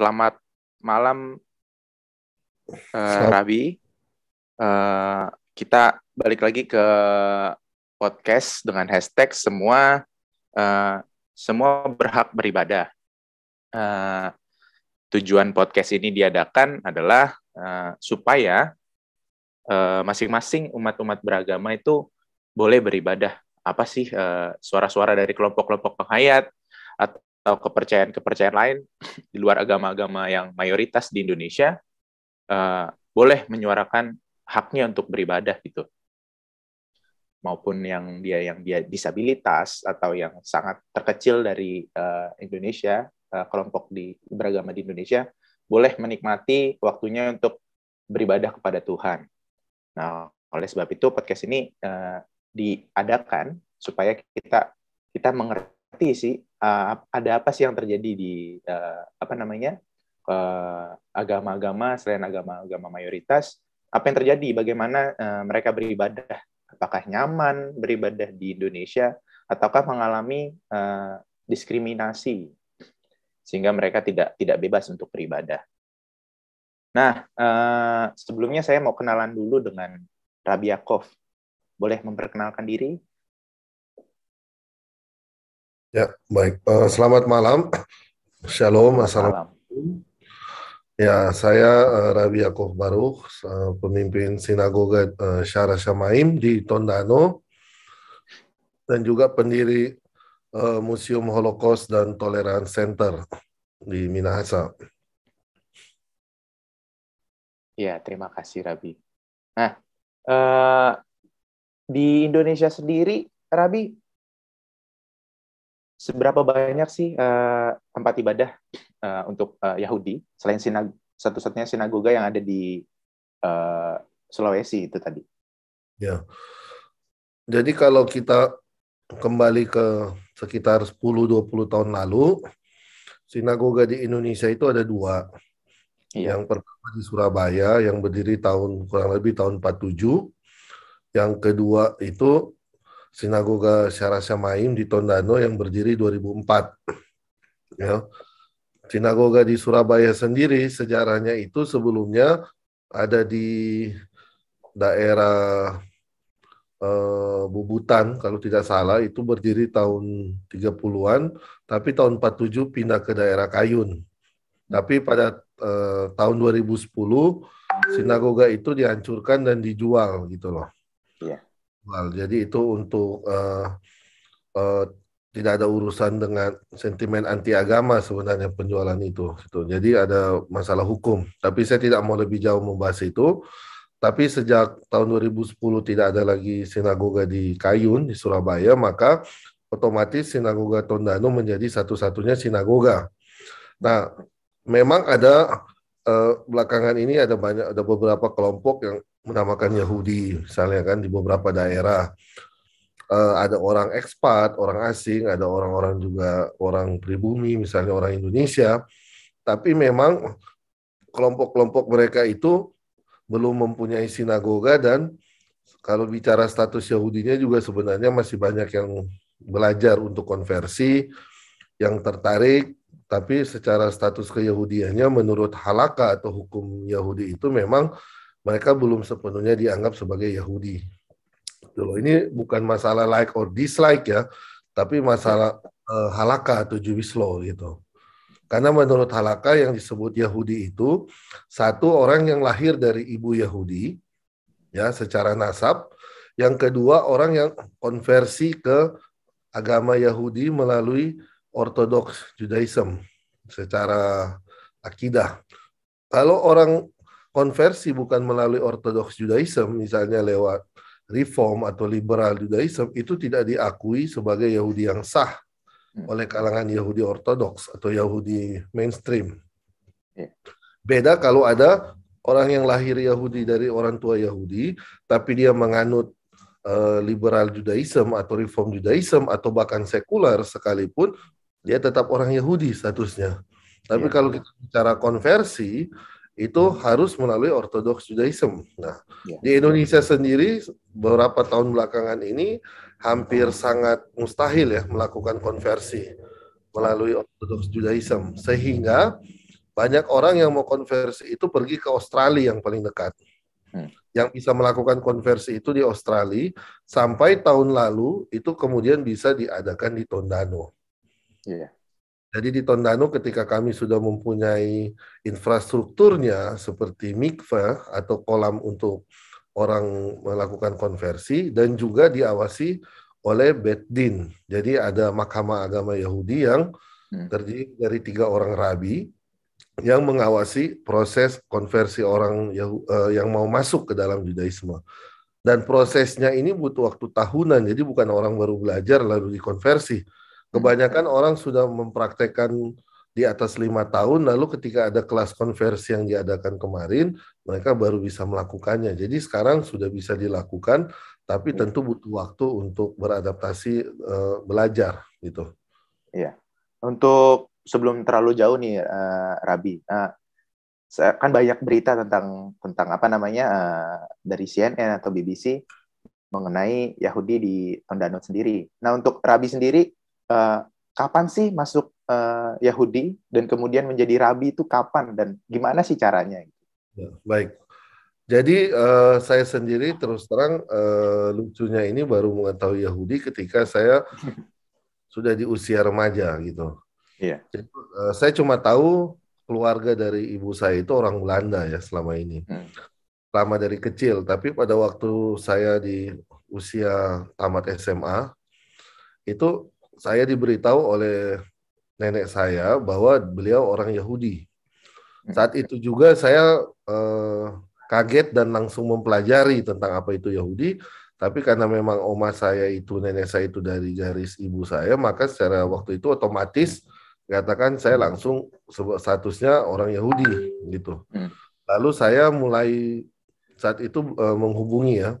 Selamat malam uh, Rabi. Uh, kita balik lagi ke podcast dengan hashtag semua uh, semua berhak beribadah. Uh, tujuan podcast ini diadakan adalah uh, supaya masing masing-masing umat-umat beragama itu boleh beribadah. Apa sih suara suara-suara dari kelompok-kelompok penghayat atau atau kepercayaan-kepercayaan lain di luar agama-agama yang mayoritas di Indonesia uh, boleh menyuarakan haknya untuk beribadah gitu maupun yang dia yang dia disabilitas atau yang sangat terkecil dari uh, Indonesia uh, kelompok di beragama di Indonesia boleh menikmati waktunya untuk beribadah kepada Tuhan. Nah, oleh sebab itu podcast ini uh, diadakan supaya kita kita mengerti sih uh, ada apa sih yang terjadi di uh, apa namanya agama eh, agama-agama selain agama-agama mayoritas apa yang terjadi bagaimana uh, mereka beribadah apakah nyaman beribadah di Indonesia ataukah mengalami uh, diskriminasi sehingga mereka tidak tidak bebas untuk beribadah Nah, uh, sebelumnya saya mau kenalan dulu dengan Rabiakov. Boleh memperkenalkan diri? Ya, baik. Uh, selamat malam. Shalom, Assalamualaikum. Ya, saya uh, Rabi Yaakov Baruch, uh, pemimpin sinagoga uh, Syara Syamaim di Tondano, dan juga pendiri uh, Museum Holocaust dan Tolerance Center di Minahasa. Ya, terima kasih Rabi. Nah, uh, di Indonesia sendiri, Rabi, seberapa banyak sih uh, tempat ibadah uh, untuk uh, Yahudi selain sinag satu-satunya sinagoga yang ada di uh, Sulawesi itu tadi? Ya, jadi kalau kita kembali ke sekitar 10-20 tahun lalu, sinagoga di Indonesia itu ada dua. Iya. Yang pertama di Surabaya yang berdiri tahun kurang lebih tahun 47. Yang kedua itu Sinagoga Syamaim di Tondano yang berdiri 2004. Ya. Sinagoga di Surabaya sendiri sejarahnya itu sebelumnya ada di daerah eh, Bubutan kalau tidak salah itu berdiri tahun 30-an tapi tahun 47 pindah ke daerah Kayun. Tapi pada eh, tahun 2010 sinagoga itu dihancurkan dan dijual gitu loh. Iya jadi itu untuk uh, uh, tidak ada urusan dengan sentimen anti agama sebenarnya penjualan itu. Gitu. Jadi ada masalah hukum. Tapi saya tidak mau lebih jauh membahas itu. Tapi sejak tahun 2010 tidak ada lagi sinagoga di Kayun di Surabaya, maka otomatis sinagoga Tondano menjadi satu-satunya sinagoga. Nah, memang ada eh, belakangan ini ada banyak ada beberapa kelompok yang menamakan Yahudi misalnya kan di beberapa daerah uh, ada orang ekspat, orang asing, ada orang-orang juga orang pribumi, misalnya orang Indonesia. Tapi memang kelompok-kelompok mereka itu belum mempunyai sinagoga dan kalau bicara status Yahudinya juga sebenarnya masih banyak yang belajar untuk konversi, yang tertarik, tapi secara status keyahudiannya menurut halaka atau hukum Yahudi itu memang mereka belum sepenuhnya dianggap sebagai Yahudi. Dulu gitu ini bukan masalah like or dislike ya, tapi masalah uh, halaka atau Jewish law gitu. Karena menurut halaka yang disebut Yahudi itu satu orang yang lahir dari ibu Yahudi ya secara nasab, yang kedua orang yang konversi ke agama Yahudi melalui Ortodoks Judaism secara akidah. Kalau orang konversi bukan melalui ortodoks Judaism, misalnya lewat reform atau liberal Judaism, itu tidak diakui sebagai Yahudi yang sah hmm. oleh kalangan Yahudi ortodoks atau Yahudi mainstream. Ya. Beda kalau ada orang yang lahir Yahudi dari orang tua Yahudi, tapi dia menganut eh, liberal Judaism atau reform Judaism atau bahkan sekular sekalipun, dia tetap orang Yahudi statusnya. Tapi ya. kalau kita bicara konversi, itu harus melalui ortodoks Judaism. Nah, ya. di Indonesia sendiri beberapa tahun belakangan ini hampir sangat mustahil ya melakukan konversi melalui ortodoks Judaism sehingga banyak orang yang mau konversi itu pergi ke Australia yang paling dekat. Hmm. Yang bisa melakukan konversi itu di Australia sampai tahun lalu itu kemudian bisa diadakan di Tondano. Yeah. Jadi di Tondano ketika kami sudah mempunyai infrastrukturnya seperti mikva atau kolam untuk orang melakukan konversi dan juga diawasi oleh Beddin. Jadi ada mahkamah agama Yahudi yang hmm. terdiri dari tiga orang rabi yang mengawasi proses konversi orang eh, yang mau masuk ke dalam Judaisme. Dan prosesnya ini butuh waktu tahunan, jadi bukan orang baru belajar lalu dikonversi. Kebanyakan hmm. orang sudah mempraktekkan di atas lima tahun, lalu ketika ada kelas konversi yang diadakan kemarin, mereka baru bisa melakukannya. Jadi sekarang sudah bisa dilakukan, tapi iya. tentu butuh waktu untuk beradaptasi uh, belajar gitu. Iya. Untuk sebelum terlalu jauh nih, uh, Rabi, uh, kan banyak berita tentang tentang apa namanya uh, dari CNN atau BBC mengenai Yahudi di Tondano sendiri. Nah untuk Rabi sendiri Eh, kapan sih masuk uh, Yahudi dan kemudian menjadi rabi itu kapan dan gimana sih caranya? Ya, baik. Jadi uh, saya sendiri terus terang uh, lucunya ini baru mengetahui Yahudi ketika saya sudah di usia remaja gitu. Iya. Jadi, uh, saya cuma tahu keluarga dari ibu saya itu orang Belanda ya selama ini. Hmm. Lama dari kecil, tapi pada waktu saya di usia tamat SMA itu saya diberitahu oleh nenek saya bahwa beliau orang Yahudi. Hmm. Saat itu juga saya eh, kaget dan langsung mempelajari tentang apa itu Yahudi. Tapi karena memang oma saya itu, nenek saya itu dari garis ibu saya, maka secara waktu itu otomatis katakan saya langsung statusnya orang Yahudi gitu. Hmm. Lalu saya mulai saat itu eh, menghubungi ya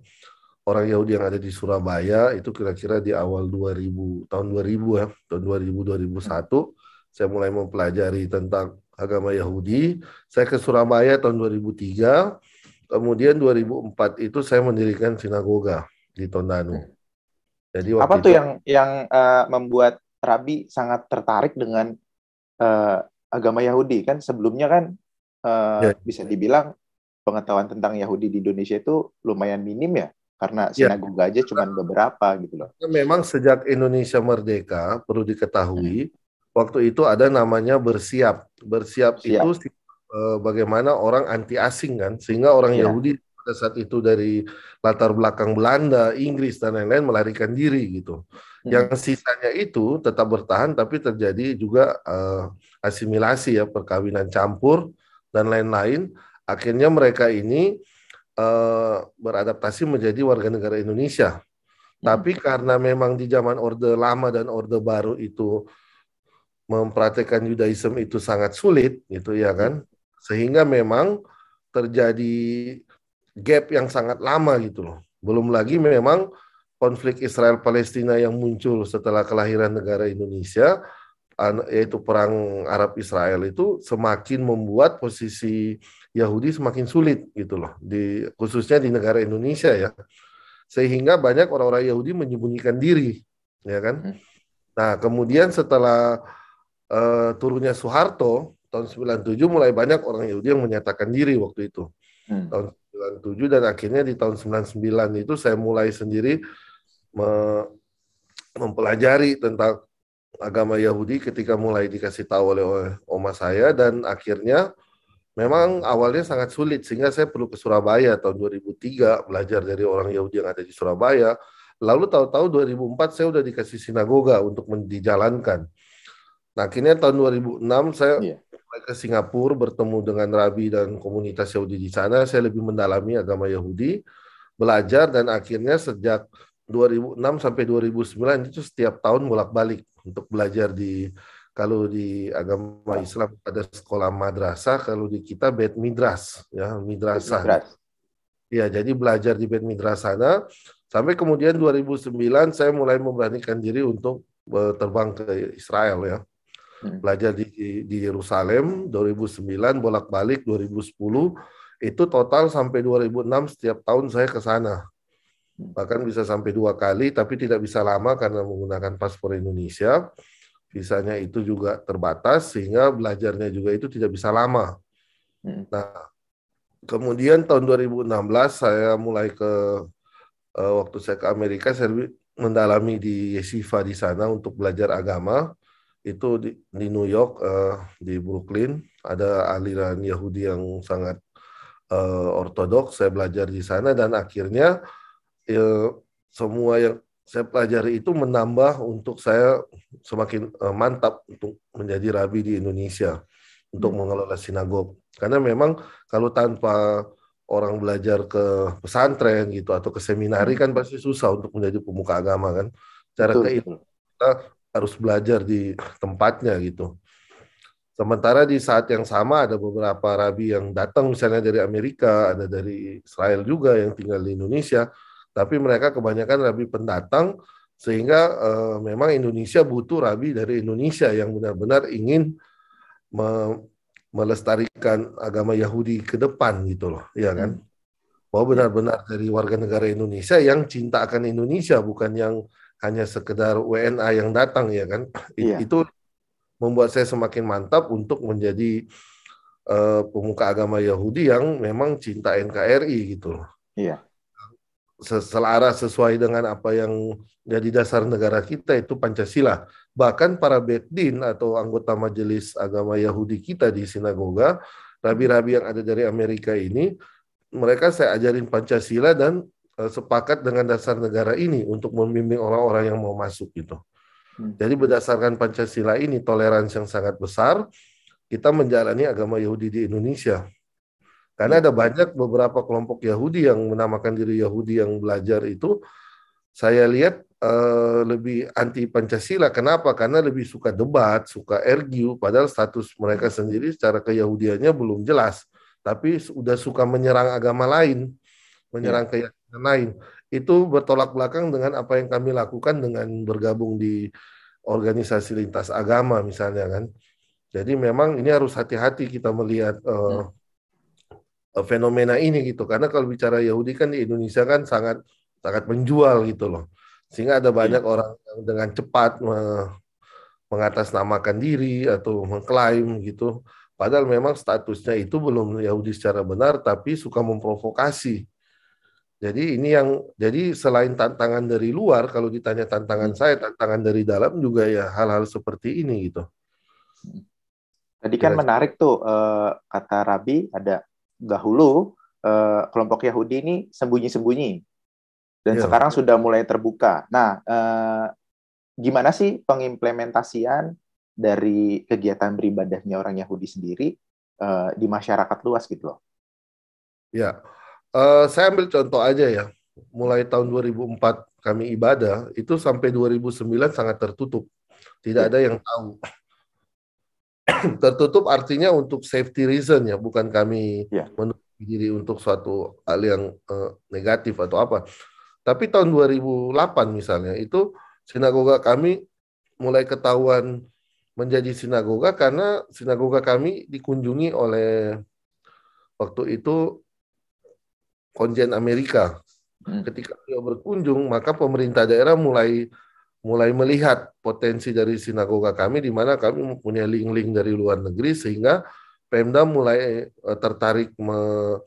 orang Yahudi yang ada di Surabaya itu kira-kira di awal 2000 tahun 2000 ya tahun 2000 2001 saya mulai mempelajari tentang agama Yahudi saya ke Surabaya tahun 2003 kemudian 2004 itu saya mendirikan sinagoga di Tondanu hmm. jadi apa tuh itu, yang yang uh, membuat Rabi sangat tertarik dengan uh, agama Yahudi kan sebelumnya kan uh, ya. bisa dibilang pengetahuan tentang Yahudi di Indonesia itu lumayan minim ya karena ya. sinagoga ya. aja cuma beberapa gitu loh. Ya, memang sejak Indonesia merdeka perlu diketahui hmm. waktu itu ada namanya bersiap. Bersiap Siap. itu eh, bagaimana orang anti asing kan sehingga orang ya. Yahudi pada saat itu dari latar belakang Belanda, Inggris dan lain-lain melarikan diri gitu. Hmm. Yang sisanya itu tetap bertahan tapi terjadi juga eh, asimilasi ya perkawinan campur dan lain-lain. Akhirnya mereka ini Eh, beradaptasi menjadi warga negara Indonesia. Hmm. Tapi karena memang di zaman Orde Lama dan Orde Baru itu mempraktekkan Yudaisme itu sangat sulit, gitu ya kan? Sehingga memang terjadi gap yang sangat lama gitu loh. Belum lagi memang konflik Israel Palestina yang muncul setelah kelahiran negara Indonesia yaitu perang Arab Israel itu semakin membuat posisi Yahudi semakin sulit gitu loh di khususnya di negara Indonesia ya sehingga banyak orang-orang Yahudi menyembunyikan diri ya kan hmm. nah kemudian setelah uh, turunnya Soeharto tahun 97 mulai banyak orang Yahudi yang menyatakan diri waktu itu hmm. tahun 97 dan akhirnya di tahun 99 itu saya mulai sendiri me mempelajari tentang agama Yahudi ketika mulai dikasih tahu oleh oma saya dan akhirnya memang awalnya sangat sulit sehingga saya perlu ke Surabaya tahun 2003 belajar dari orang Yahudi yang ada di Surabaya. Lalu tahu-tahu 2004 saya sudah dikasih sinagoga untuk dijalankan. Nah, akhirnya tahun 2006 saya yeah. ke Singapura bertemu dengan rabi dan komunitas Yahudi di sana. Saya lebih mendalami agama Yahudi, belajar dan akhirnya sejak 2006 sampai 2009 itu setiap tahun bolak-balik untuk belajar di kalau di agama ya. Islam ada sekolah madrasah, kalau di kita bed midras, ya midrasah. Midras. Ya, jadi belajar di bed midrasana sampai kemudian 2009 saya mulai memberanikan diri untuk eh, terbang ke Israel ya. Hmm. Belajar di di Yerusalem 2009 bolak-balik 2010 itu total sampai 2006 setiap tahun saya ke sana bahkan bisa sampai dua kali tapi tidak bisa lama karena menggunakan paspor Indonesia visanya itu juga terbatas sehingga belajarnya juga itu tidak bisa lama hmm. nah kemudian tahun 2016 saya mulai ke uh, waktu saya ke Amerika saya mendalami di Yeshiva di sana untuk belajar agama itu di, di New York uh, di Brooklyn ada aliran Yahudi yang sangat uh, ortodoks saya belajar di sana dan akhirnya ya, semua yang saya pelajari itu menambah untuk saya semakin uh, mantap untuk menjadi rabi di Indonesia untuk hmm. mengelola sinagog. Karena memang kalau tanpa orang belajar ke pesantren gitu atau ke seminari hmm. kan pasti susah untuk menjadi pemuka agama kan. Cara itu kita harus belajar di tempatnya gitu. Sementara di saat yang sama ada beberapa rabi yang datang misalnya dari Amerika, ada dari Israel juga yang tinggal di Indonesia tapi mereka kebanyakan rabi pendatang sehingga eh, memang Indonesia butuh rabi dari Indonesia yang benar-benar ingin me melestarikan agama Yahudi ke depan gitu loh, ya kan? Hmm. Bahwa benar-benar dari warga negara Indonesia yang cinta akan Indonesia bukan yang hanya sekedar WNA yang datang ya kan? Iya. Itu membuat saya semakin mantap untuk menjadi uh, pemuka agama Yahudi yang memang cinta NKRI gitu loh. Iya selaras sesuai dengan apa yang jadi dasar negara kita itu Pancasila. Bahkan para Beddin atau anggota majelis agama Yahudi kita di sinagoga, rabi-rabi yang ada dari Amerika ini, mereka saya ajarin Pancasila dan eh, sepakat dengan dasar negara ini untuk membimbing orang-orang yang mau masuk gitu. Jadi berdasarkan Pancasila ini toleransi yang sangat besar, kita menjalani agama Yahudi di Indonesia. Karena hmm. ada banyak beberapa kelompok Yahudi yang menamakan diri Yahudi yang belajar itu, saya lihat uh, lebih anti Pancasila. Kenapa? Karena lebih suka debat, suka argue, padahal status mereka hmm. sendiri secara keyahudiannya belum jelas. Tapi sudah suka menyerang agama lain, menyerang ya. keyakinan lain. Itu bertolak belakang dengan apa yang kami lakukan dengan bergabung di organisasi lintas agama misalnya kan. Jadi memang ini harus hati-hati kita melihat uh, Eh, fenomena ini gitu. Karena kalau bicara Yahudi kan di Indonesia kan sangat sangat menjual gitu loh. Sehingga ada iya. banyak hmm. orang yang dengan cepat mengatasnamakan diri atau mengklaim gitu. Padahal memang statusnya itu belum Yahudi secara benar, tapi suka memprovokasi. Jadi ini yang jadi selain tantangan dari luar, kalau ditanya tantangan hmm. saya, tantangan dari dalam juga ya hal-hal seperti ini gitu. Tadi kan ya. menarik tuh eh, kata Rabi ada dahulu uh, kelompok Yahudi ini sembunyi-sembunyi dan yeah. sekarang sudah mulai terbuka. Nah, uh, gimana sih pengimplementasian dari kegiatan beribadahnya orang Yahudi sendiri uh, di masyarakat luas gitu loh? Ya, yeah. saya ambil contoh aja ya. Mulai tahun 2004 kami ibadah itu sampai 2009 sangat tertutup, tidak iya. ada yang tahu tertutup artinya untuk safety reason ya, bukan kami ya. menutupi diri untuk suatu hal yang uh, negatif atau apa. Tapi tahun 2008 misalnya itu sinagoga kami mulai ketahuan menjadi sinagoga karena sinagoga kami dikunjungi oleh waktu itu konjen Amerika. Hmm. Ketika beliau berkunjung, maka pemerintah daerah mulai mulai melihat potensi dari sinagoga kami di mana kami mempunyai link-link dari luar negeri sehingga Pemda mulai eh, tertarik me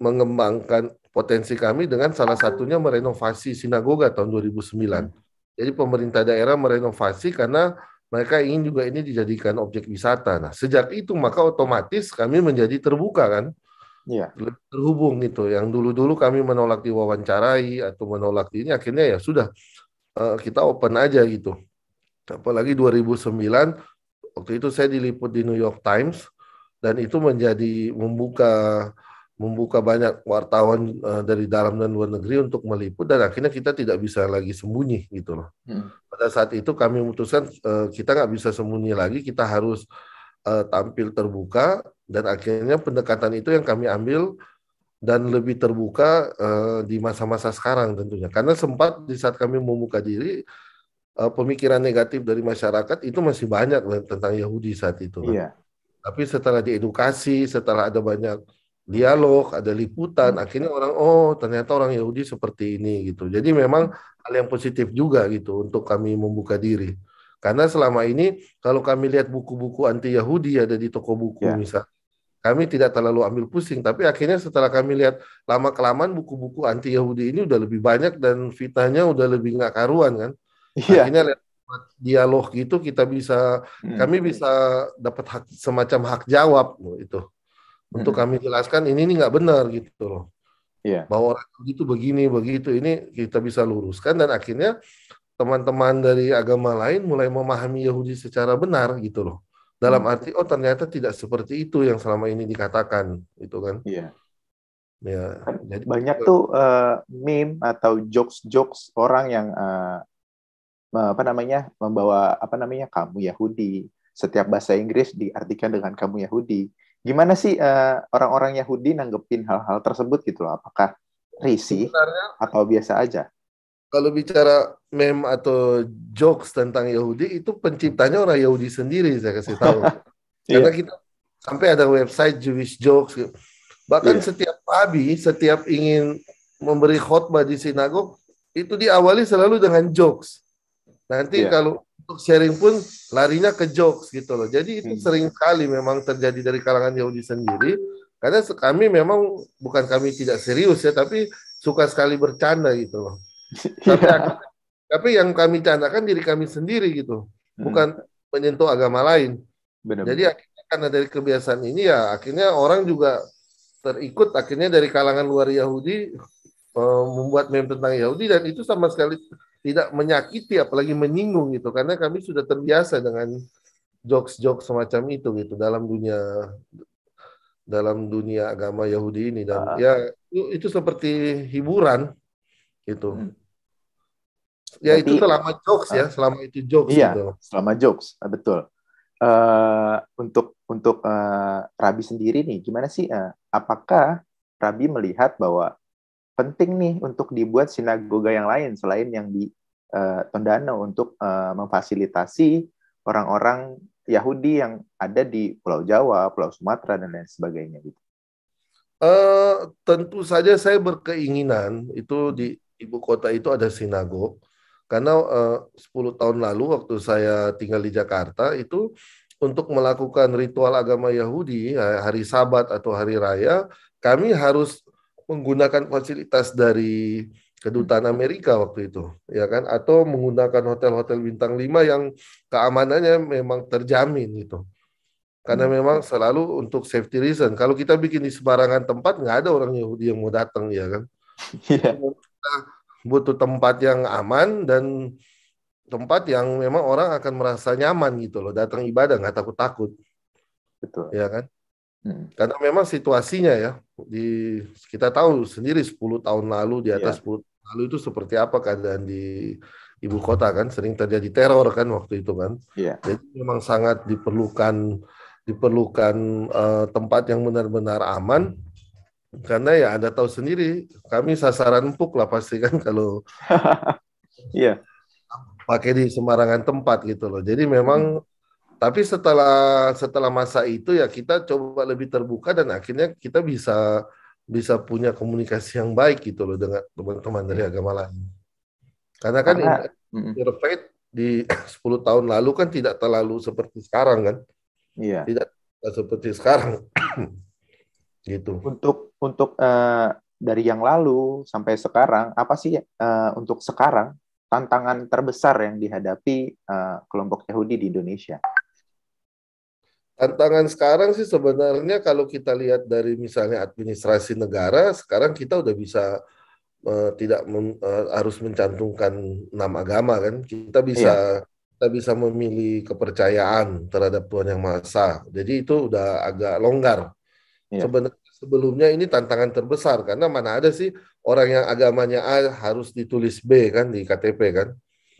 mengembangkan potensi kami dengan salah satunya merenovasi sinagoga tahun 2009. Jadi pemerintah daerah merenovasi karena mereka ingin juga ini dijadikan objek wisata. Nah, sejak itu maka otomatis kami menjadi terbuka kan. Iya. Terhubung gitu. Yang dulu-dulu kami menolak diwawancarai atau menolak ini akhirnya ya sudah uh, kita open aja gitu. Apalagi 2009 waktu itu saya diliput di New York Times dan itu menjadi membuka membuka banyak wartawan uh, dari dalam dan luar negeri untuk meliput dan akhirnya kita tidak bisa lagi sembunyi gitu loh. Hmm. Pada saat itu kami memutuskan uh, kita nggak bisa sembunyi lagi, kita harus uh, tampil terbuka dan akhirnya pendekatan itu yang kami ambil dan lebih terbuka uh, di masa-masa sekarang tentunya. Karena sempat di saat kami membuka diri uh, pemikiran negatif dari masyarakat itu masih banyak tentang Yahudi saat itu. Kan. Iya. Tapi setelah diedukasi, setelah ada banyak dialog, ada liputan, hmm. akhirnya orang oh ternyata orang Yahudi seperti ini gitu. Jadi memang hal yang positif juga gitu untuk kami membuka diri. Karena selama ini kalau kami lihat buku-buku anti Yahudi ada di toko buku yeah. misalnya kami tidak terlalu ambil pusing. Tapi akhirnya setelah kami lihat lama kelamaan buku-buku anti Yahudi ini udah lebih banyak dan fitnahnya udah lebih nggak karuan kan. Yeah. Akhirnya dialog gitu kita bisa hmm. kami bisa dapat hak, semacam hak jawab loh, itu untuk hmm. kami jelaskan ini ini nggak benar gitu loh. Yeah. Bahwa orang itu begini begitu ini kita bisa luruskan dan akhirnya teman-teman dari agama lain mulai memahami Yahudi secara benar gitu loh dalam hmm. arti oh ternyata tidak seperti itu yang selama ini dikatakan itu kan iya ya kan jadi banyak tuh uh, meme atau jokes jokes orang yang uh, apa namanya membawa apa namanya kamu Yahudi setiap bahasa Inggris diartikan dengan kamu Yahudi gimana sih orang eh, orang-orang Yahudi nanggepin hal-hal tersebut gitu loh apakah risih atau biasa aja kalau bicara meme atau jokes tentang Yahudi itu penciptanya orang Yahudi sendiri saya kasih tahu. Iya. Karena yeah. kita sampai ada website Jewish jokes. Gitu. Bahkan yeah. setiap pagi setiap ingin memberi khotbah di sinagog itu diawali selalu dengan jokes. Nanti yeah. kalau untuk sharing pun larinya ke jokes gitu loh. Jadi itu hmm. sering kali memang terjadi dari kalangan Yahudi sendiri. Karena kami memang bukan kami tidak serius ya, tapi suka sekali bercanda gitu loh. Tapi, iya. tapi yang kami candakan diri kami sendiri gitu, hmm. bukan menyentuh agama lain. Benar. Jadi akhirnya karena dari kebiasaan ini ya akhirnya orang juga terikut akhirnya dari kalangan luar Yahudi uh, membuat meme tentang Yahudi dan itu sama sekali tidak menyakiti apalagi menyinggung gitu karena kami sudah terbiasa dengan jokes-jokes semacam itu gitu dalam dunia dalam dunia agama Yahudi ini dan ah. ya itu, itu seperti hiburan gitu. Hmm. Ya Jadi, itu selama jokes ya, ah. selama itu jokes. Iya, gitu. selama jokes, ah, betul. Uh, untuk untuk uh, Rabi sendiri nih, gimana sih? Uh, apakah Rabi melihat bahwa penting nih untuk dibuat sinagoga yang lain selain yang di uh, Tondano untuk uh, memfasilitasi orang-orang Yahudi yang ada di Pulau Jawa, Pulau Sumatera dan lain sebagainya gitu. Uh, tentu saja saya berkeinginan itu di ibu kota itu ada sinagog karena eh, uh, 10 tahun lalu waktu saya tinggal di Jakarta itu untuk melakukan ritual agama Yahudi hari Sabat atau hari raya, kami harus menggunakan fasilitas dari kedutaan hmm. Amerika waktu itu, ya kan? Atau menggunakan hotel-hotel bintang 5 yang keamanannya memang terjamin gitu. Karena hmm. memang selalu untuk safety reason. Kalau kita bikin di sembarangan tempat, nggak ada orang Yahudi yang mau datang, ya kan? Yeah. Nah, butuh tempat yang aman dan tempat yang memang orang akan merasa nyaman gitu loh datang ibadah nggak takut takut gitu ya kan hmm. karena memang situasinya ya di kita tahu sendiri 10 tahun lalu di atas yeah. Iya. 10 tahun lalu itu seperti apa keadaan di ibu kota kan sering terjadi teror kan waktu itu kan yeah. jadi memang sangat diperlukan diperlukan uh, tempat yang benar-benar aman karena ya Anda tahu sendiri, kami sasaran empuk lah pasti kan kalau iya. pakai di sembarangan tempat gitu loh. Jadi memang hmm. tapi setelah setelah masa itu ya kita coba lebih terbuka dan akhirnya kita bisa bisa punya komunikasi yang baik gitu loh dengan teman-teman dari agama lain. Karena kan interfaith di 10 tahun lalu kan tidak terlalu seperti sekarang kan. Iya. Tidak seperti sekarang. gitu untuk untuk uh, dari yang lalu sampai sekarang apa sih uh, untuk sekarang tantangan terbesar yang dihadapi uh, kelompok Yahudi di Indonesia tantangan sekarang sih sebenarnya kalau kita lihat dari misalnya administrasi negara sekarang kita udah bisa uh, tidak mem, uh, harus mencantumkan nama agama kan kita bisa iya. kita bisa memilih kepercayaan terhadap Tuhan yang Maha Esa jadi itu udah agak longgar iya. sebenarnya sebelumnya ini tantangan terbesar karena mana ada sih orang yang agamanya A harus ditulis B kan di KTP kan?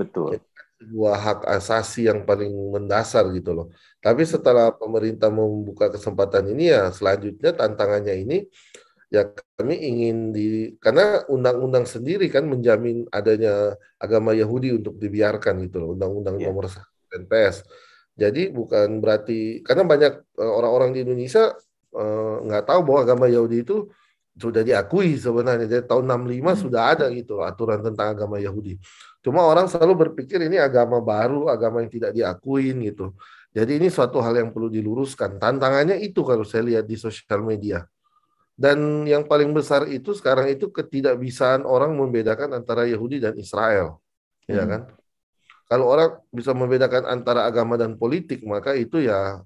Betul. Sebuah hak asasi yang paling mendasar gitu loh. Tapi setelah pemerintah membuka kesempatan ini ya selanjutnya tantangannya ini ya kami ingin di karena undang-undang sendiri kan menjamin adanya agama Yahudi untuk dibiarkan gitu loh undang-undang yeah. nomor 1 NPS. Jadi bukan berarti karena banyak e, orang-orang di Indonesia Eh, nggak tahu bahwa agama Yahudi itu sudah diakui sebenarnya dari tahun 65 hmm. sudah ada gitu aturan tentang agama Yahudi. Cuma orang selalu berpikir ini agama baru, agama yang tidak diakui gitu. Jadi ini suatu hal yang perlu diluruskan. Tantangannya itu kalau saya lihat di sosial media. Dan yang paling besar itu sekarang itu ketidakbisaan orang membedakan antara Yahudi dan Israel. Ya hmm. Ya kan? Kalau orang bisa membedakan antara agama dan politik, maka itu ya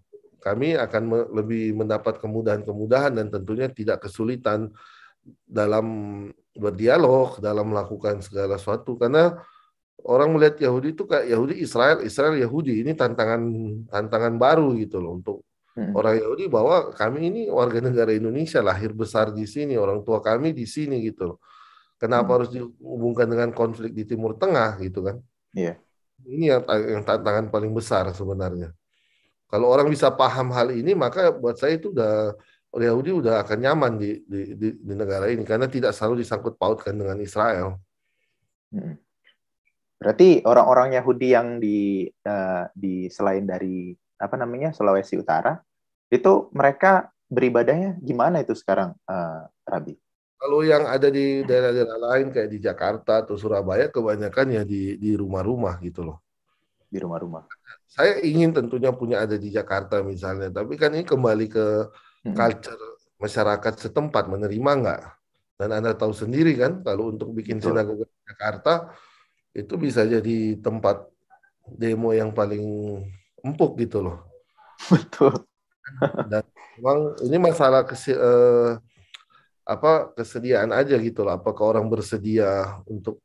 kami akan lebih mendapat kemudahan-kemudahan dan tentunya tidak kesulitan dalam berdialog, dalam melakukan segala sesuatu karena orang melihat Yahudi itu kayak Yahudi Israel, Israel Yahudi ini tantangan tantangan baru gitu loh untuk hmm. orang Yahudi bahwa kami ini warga negara Indonesia lahir besar di sini, orang tua kami di sini gitu loh. Kenapa hmm. harus dihubungkan dengan konflik di Timur Tengah gitu kan? Iya. Yeah. Ini yang, yang tantangan paling besar sebenarnya. Kalau orang bisa paham hal ini, maka buat saya itu udah Yahudi udah akan nyaman di, di, di, di negara ini karena tidak selalu disangkut pautkan dengan Israel. Hmm. Berarti orang-orang Yahudi yang di uh, di selain dari apa namanya Sulawesi Utara itu mereka beribadahnya gimana itu sekarang, uh, Rabi? Kalau yang ada di daerah-daerah lain kayak di Jakarta atau Surabaya kebanyakan ya di rumah-rumah gitu loh di rumah-rumah? Saya ingin tentunya punya ada di Jakarta misalnya, tapi kan ini kembali ke hmm. masyarakat setempat menerima nggak? Dan Anda tahu sendiri kan, kalau untuk bikin sinagoga di Jakarta itu bisa jadi tempat demo yang paling empuk gitu loh. Betul. Dan memang ini masalah kesi, eh, apa kesediaan aja gitu loh. Apakah orang bersedia untuk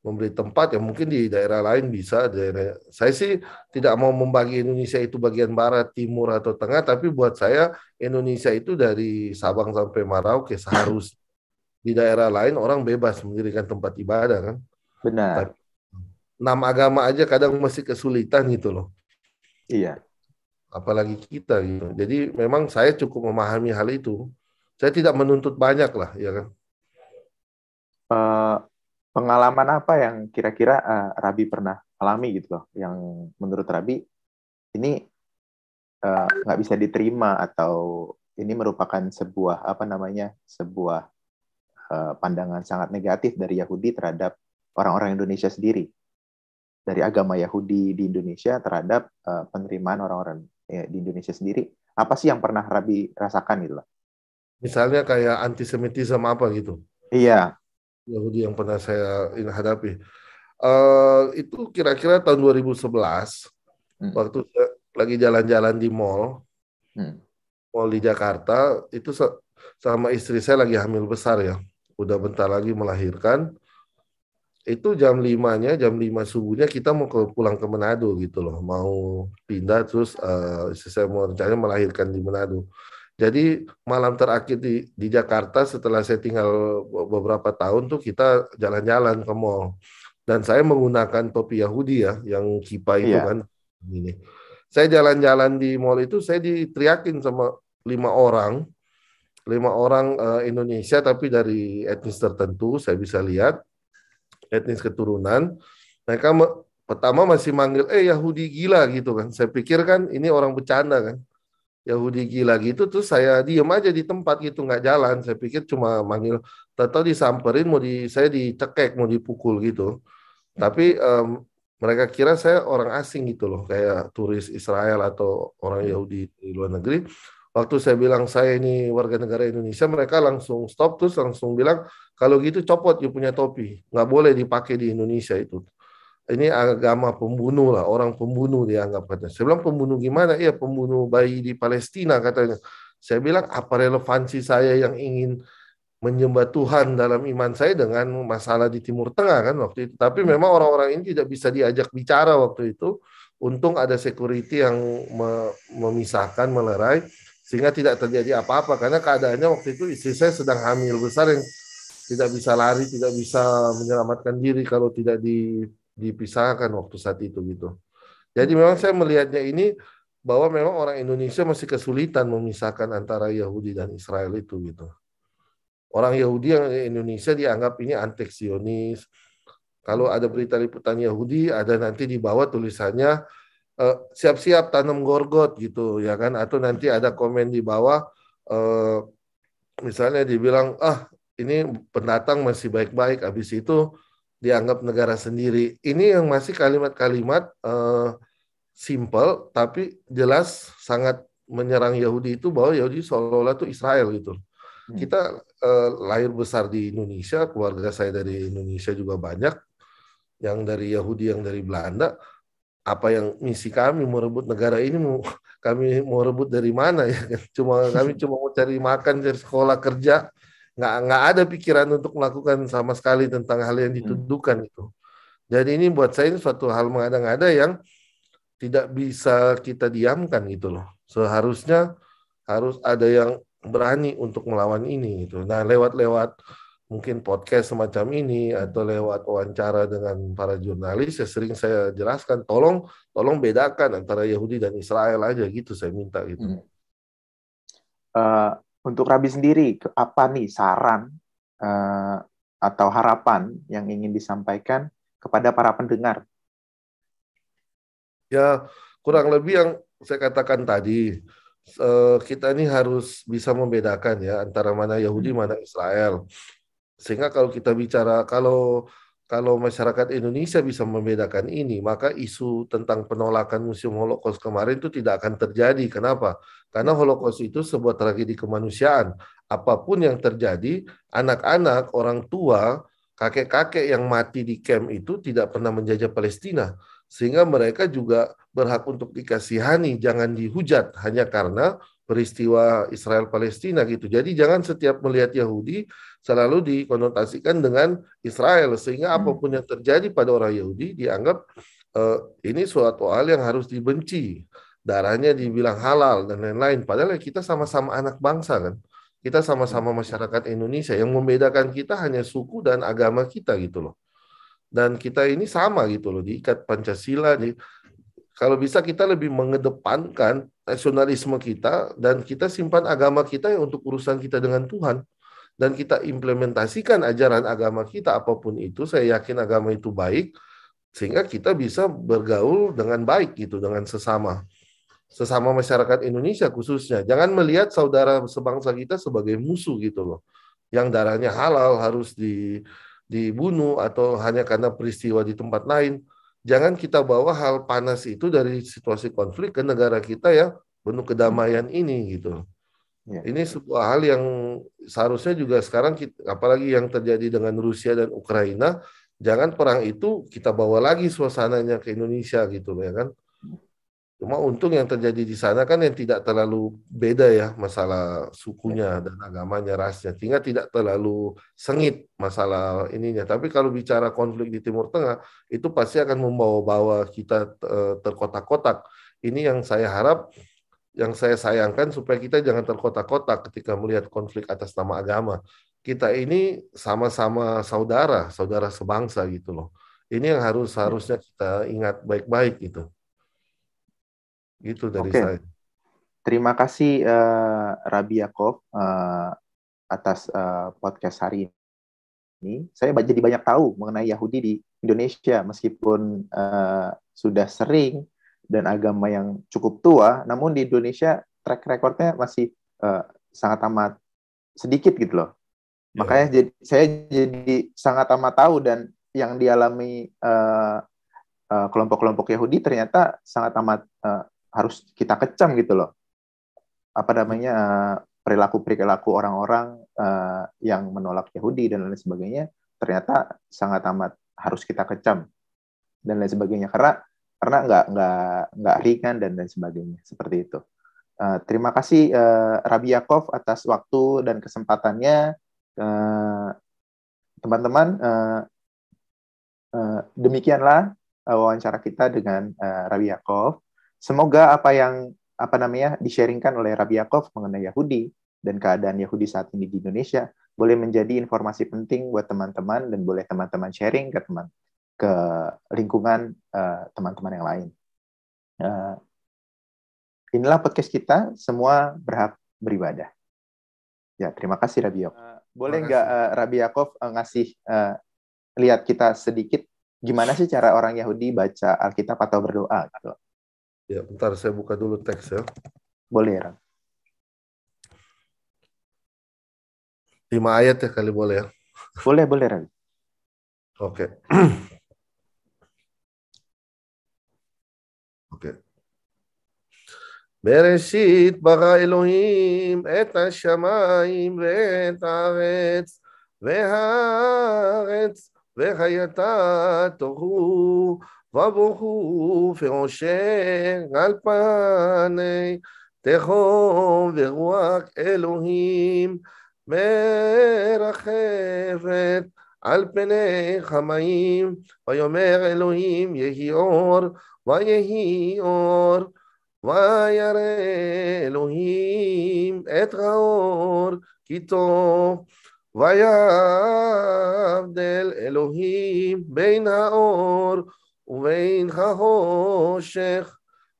memberi tempat yang mungkin di daerah lain bisa daerah saya sih tidak mau membagi Indonesia itu bagian barat timur atau tengah tapi buat saya Indonesia itu dari Sabang sampai Merauke seharus di daerah lain orang bebas mendirikan tempat ibadah kan benar tapi, enam agama aja kadang masih kesulitan gitu loh iya apalagi kita gitu jadi memang saya cukup memahami hal itu saya tidak menuntut banyak lah ya kan uh pengalaman apa yang kira-kira uh, Rabi pernah alami gitu loh, yang menurut Rabi ini eh, nggak uh, bisa diterima atau ini merupakan sebuah apa namanya sebuah uh, pandangan sangat negatif dari Yahudi terhadap orang-orang Indonesia sendiri dari agama Yahudi di Indonesia terhadap uh, penerimaan orang-orang ya, di Indonesia sendiri apa sih yang pernah Rabi rasakan gitu loh misalnya kayak antisemitisme apa gitu iya Yahudi yang pernah saya hadapi. Uh, itu kira-kira tahun 2011 hmm. waktu lagi jalan-jalan di mall, hmm. mall di Jakarta itu sama istri saya lagi hamil besar ya, udah bentar lagi melahirkan. Itu jam 5 jam lima subuhnya kita mau ke, pulang ke Manado gitu loh, mau pindah terus uh, istri saya mau rencananya melahirkan di Manado. Jadi malam terakhir di, di Jakarta setelah saya tinggal beberapa tahun tuh kita jalan-jalan ke mall. Dan saya menggunakan topi Yahudi ya, yang kipa itu yeah. kan. Ini. Saya jalan-jalan di mall itu saya diteriakin sama lima orang. Lima orang uh, Indonesia tapi dari etnis tertentu saya bisa lihat. Etnis keturunan. Mereka me pertama masih manggil, eh Yahudi gila gitu kan. Saya pikir kan ini orang bercanda kan Yahudi gila gitu terus saya diem aja di tempat gitu nggak jalan saya pikir cuma manggil atau disamperin mau di saya dicekek mau dipukul gitu tapi um, mereka kira saya orang asing gitu loh kayak turis Israel atau orang hmm. Yahudi di luar negeri waktu saya bilang saya ini warga negara Indonesia mereka langsung stop terus langsung bilang kalau gitu copot you punya topi nggak boleh dipakai di Indonesia itu ini agama pembunuh lah, orang pembunuh dianggap katanya. Saya bilang pembunuh gimana? Iya pembunuh bayi di Palestina katanya. Saya bilang apa relevansi saya yang ingin menyembah Tuhan dalam iman saya dengan masalah di Timur Tengah kan waktu itu. Tapi hmm. memang orang-orang ini tidak bisa diajak bicara waktu itu. Untung ada security yang memisahkan, melerai, sehingga tidak terjadi apa-apa. Karena keadaannya waktu itu istri saya sedang hamil besar yang tidak bisa lari, tidak bisa menyelamatkan diri kalau tidak di dipisahkan waktu saat itu gitu. Jadi memang saya melihatnya ini bahwa memang orang Indonesia masih kesulitan memisahkan antara Yahudi dan Israel itu gitu. Orang Yahudi yang di Indonesia dianggap ini anteksionis. Kalau ada berita liputan Yahudi, ada nanti di bawah tulisannya eh, siap-siap e, tanam gorgot gitu ya kan atau nanti ada komen di bawah e, misalnya dibilang ah ini pendatang masih baik-baik habis itu dianggap negara sendiri. Ini yang masih kalimat-kalimat uh, eh, simple tapi jelas sangat menyerang Yahudi itu bahwa Yahudi seolah-olah itu Israel gitu. Hmm. Kita uh, lahir besar di Indonesia, keluarga saya dari Indonesia juga banyak, yang dari Yahudi, yang dari Belanda. Apa yang misi kami merebut negara ini mau kami mau rebut dari mana ya? Cuma kami cuma mau cari makan, cari sekolah kerja, nggak nggak ada pikiran untuk melakukan sama sekali tentang hal yang hmm. dituduhkan hmm. itu. Jadi ini buat saya ini suatu hal mengada-ngada yang tidak bisa kita diamkan gitu loh. Seharusnya harus ada yang berani untuk melawan ini gitu. Nah lewat-lewat mungkin podcast semacam ini atau lewat wawancara dengan para jurnalis ya sering saya jelaskan tolong tolong bedakan antara Yahudi dan Israel aja gitu saya minta itu. Hmm. Uh, untuk Rabi sendiri, apa nih saran uh, atau harapan yang ingin disampaikan kepada para pendengar? Ya, kurang lebih yang saya katakan tadi, uh, kita ini harus bisa membedakan ya antara mana Yahudi, hmm. mana Israel. Sehingga kalau kita bicara, kalau kalau masyarakat Indonesia bisa membedakan ini, maka isu tentang penolakan musim Holocaust kemarin itu tidak akan terjadi. Kenapa? Karena Holocaust itu sebuah tragedi kemanusiaan. Apapun yang terjadi, anak-anak, orang tua, kakek-kakek yang mati di camp itu tidak pernah menjajah Palestina. Sehingga mereka juga berhak untuk dikasihani, jangan dihujat hanya karena peristiwa Israel Palestina gitu. Jadi jangan setiap melihat Yahudi selalu dikonotasikan dengan Israel sehingga hmm. apapun yang terjadi pada orang Yahudi dianggap uh, ini suatu hal yang harus dibenci darahnya dibilang halal dan lain-lain padahal ya kita sama-sama anak bangsa kan kita sama-sama masyarakat Indonesia yang membedakan kita hanya suku dan agama kita gitu loh dan kita ini sama gitu loh diikat Pancasila di kalau bisa kita lebih mengedepankan nasionalisme kita dan kita simpan agama kita ya untuk urusan kita dengan Tuhan dan kita implementasikan ajaran agama kita apapun itu, saya yakin agama itu baik sehingga kita bisa bergaul dengan baik gitu dengan sesama sesama masyarakat Indonesia khususnya. Jangan melihat saudara sebangsa kita sebagai musuh gitu loh. Yang darahnya halal harus di dibunuh atau hanya karena peristiwa di tempat lain. Jangan kita bawa hal panas itu dari situasi konflik ke negara kita ya penuh kedamaian ini gitu. Ya. Ini sebuah hal yang seharusnya juga sekarang kita, apalagi yang terjadi dengan Rusia dan Ukraina, jangan perang itu kita bawa lagi suasananya ke Indonesia gitu ya kan. Cuma untung yang terjadi di sana kan yang tidak terlalu beda ya masalah sukunya iya. dan agamanya, rasnya. Sehingga tidak terlalu sengit masalah ininya. Tapi kalau bicara konflik di Timur Tengah, itu pasti akan membawa-bawa kita eh, terkotak-kotak. Ini yang saya harap yang saya sayangkan supaya kita jangan terkotak-kotak ketika melihat konflik atas nama agama. Kita ini sama-sama saudara, saudara sebangsa gitu loh. Ini yang harus iya. harusnya kita ingat baik-baik gitu. Gitu dari okay. saya. Terima kasih uh, Rabi Yaakob uh, eh, atas uh, podcast hari ini. Saya jadi banyak tahu mengenai Yahudi di Indonesia meskipun uh, sudah sering dan agama yang cukup tua, namun di Indonesia track recordnya masih uh, sangat amat sedikit gitu loh. Yeah. Makanya jadi, saya jadi sangat amat tahu dan yang dialami uh, uh, kelompok-kelompok Yahudi ternyata sangat amat uh, harus kita kecam gitu loh. Apa namanya perilaku perilaku-perilaku orang-orang uh, yang menolak Yahudi dan lain sebagainya ternyata sangat amat harus kita kecam dan lain sebagainya karena karena nggak nggak nggak ringan dan dan sebagainya seperti itu. Uh, terima kasih uh, Rabi Yakov atas waktu dan kesempatannya. Eh, teman-teman, uh, uh, demikianlah uh, wawancara kita dengan uh, Rabi Yakov. Semoga apa yang apa namanya disharingkan oleh Rabi Yakov mengenai Yahudi dan keadaan Yahudi saat ini di Indonesia boleh menjadi informasi penting buat teman-teman dan boleh teman-teman sharing ke teman ke lingkungan eh, teman-teman uh, yang lain. Uh, inilah podcast kita, semua berhak beribadah. Ya, terima kasih Rabiok. Uh, eh, boleh nggak uh, Rabi Yakov uh, ngasih uh, lihat kita sedikit gimana sih cara orang Yahudi baca Alkitab atau berdoa gitu? Ya, bentar saya buka dulu teks ya. Boleh, Rang Lima ayat ya kali boleh ya? Boleh, boleh, Rang Oke. Okay. בראשית ברא אלוהים את השמיים ואת הארץ, והארץ וחייתה תוהו, וברוכו ועושר על פני תהום ורוח אלוהים מרחבת על פני חמאים, ויאמר אלוהים יהי אור, ויהי אור. וירא אלוהים את האור כי טוב, ויבדל אלוהים בין האור ובין החושך,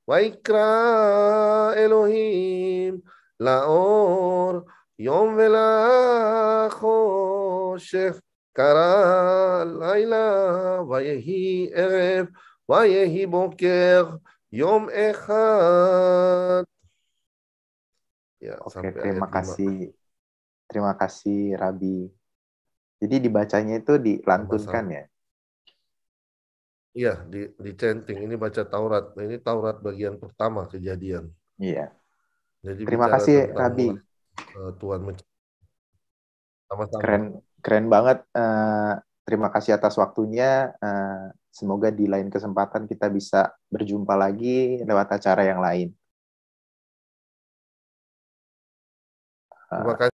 ויקרא אלוהים לאור יום ולחושך, קרא לילה ויהי ערב ויהי בוקר Yom Echad. Ya, Oke, terima kasih. Terima kasih Rabi. Jadi dibacanya itu dilantunkan ya? Iya, di, di chanting. Ini baca Taurat. Nah, ini Taurat bagian pertama kejadian. Iya. Jadi Terima kasih Rabi. Eh, Tuhan sama-sama. Keren, keren banget. Uh, terima kasih atas waktunya. Uh, Semoga di lain kesempatan kita bisa berjumpa lagi lewat acara yang lain. Terima ah. kasih.